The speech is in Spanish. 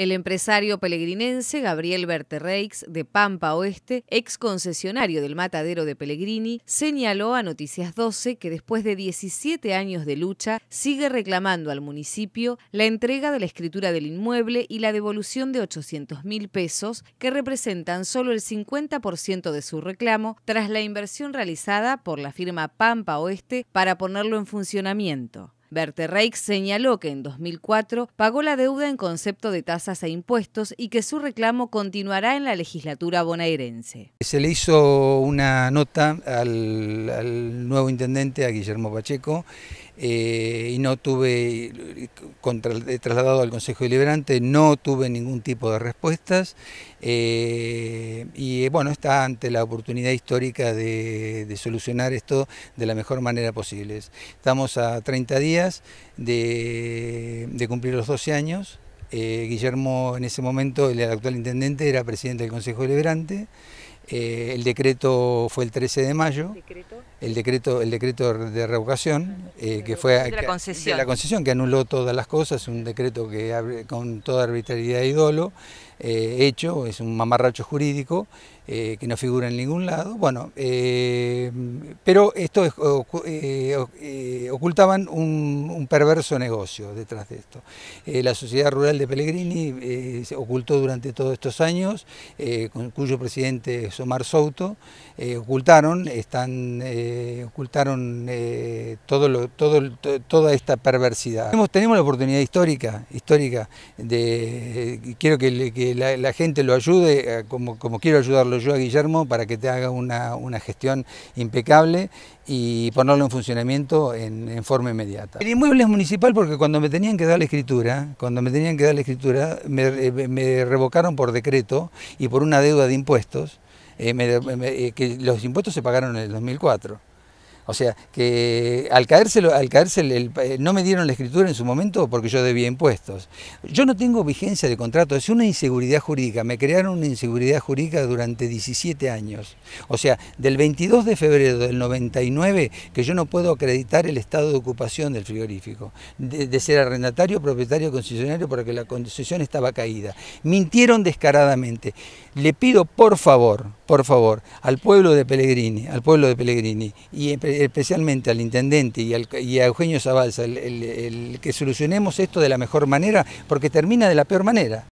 El empresario pelegrinense Gabriel Berterreix, de Pampa Oeste, ex concesionario del matadero de Pellegrini, señaló a Noticias 12 que después de 17 años de lucha, sigue reclamando al municipio la entrega de la escritura del inmueble y la devolución de 800 mil pesos, que representan solo el 50% de su reclamo, tras la inversión realizada por la firma Pampa Oeste para ponerlo en funcionamiento. Berterreich señaló que en 2004 pagó la deuda en concepto de tasas e impuestos y que su reclamo continuará en la legislatura bonaerense. Se le hizo una nota al, al nuevo intendente, a Guillermo Pacheco, eh, y no tuve, trasladado al Consejo Deliberante, no tuve ningún tipo de respuestas eh, y eh, bueno, está ante la oportunidad histórica de, solucionar esto de la mejor manera posible. Estamos a 30 días de, cumplir los 12 años. Guillermo en ese momento, el actual intendente, era presidente del Consejo Deliberante. Eh, el decreto fue el 13 de mayo, el decreto, el decreto de revocación, eh, que fue la, concesión. que anuló todas las cosas, un decreto que con toda arbitrariedad y dolo, eh, hecho, es un mamarracho jurídico que no figura en ningún lado. Bueno, pero esto es, ocultaban un, perverso negocio detrás de esto. la sociedad rural de Pellegrini se ocultó durante todos estos años, con, cuyo presidente es Tomar Souto, eh, ocultaron, están, eh, ocultaron eh, todo lo, todo, toda esta perversidad. Tenemos, tenemos, la oportunidad histórica, histórica de, quiero que, la, gente lo ayude, como, quiero ayudarlo yo a Guillermo, para que te haga una, gestión impecable y ponerlo en funcionamiento en, forma inmediata. El inmueble es municipal porque cuando me tenían que dar la escritura, cuando me tenían que dar la escritura, me revocaron por decreto y por una deuda de impuestos eh, eh, que los impuestos se pagaron en el 2004. O sea, que al caerse, al eh, no me dieron la escritura en su momento porque yo debía impuestos. Yo no tengo vigencia de contrato, es una inseguridad jurídica. Me crearon una inseguridad jurídica durante 17 años. O sea, del 22 de febrero del 99 que yo no puedo acreditar el estado de ocupación del frigorífico, de, de ser arrendatario, propietario, concesionario, porque la concesión estaba caída. Mintieron descaradamente le pido por favor, por favor, al pueblo de Pellegrini, al pueblo de Pellegrini, y especialmente al intendente y, a Eugenio Zabalza, el que solucionemos esto de la mejor manera, porque termina de la peor manera.